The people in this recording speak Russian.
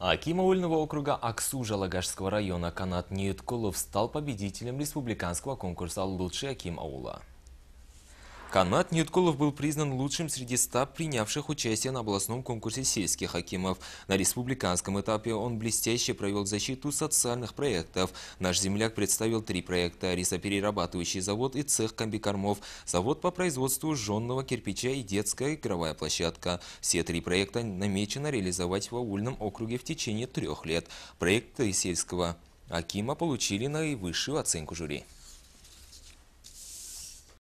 А Аким Ольного округа Аксужа Лагашского района Канат Ниеткулов стал победителем республиканского конкурса «Лучший Аким Аула». Канат Ньюткулов был признан лучшим среди 100 принявших участие на областном конкурсе сельских хакимов. На республиканском этапе он блестяще провел защиту социальных проектов. Наш земляк представил три проекта – рисоперерабатывающий завод и цех комбикормов, завод по производству жженного кирпича и детская игровая площадка. Все три проекта намечено реализовать в Аульном округе в течение трех лет. Проекты сельского Акима получили наивысшую оценку жюри.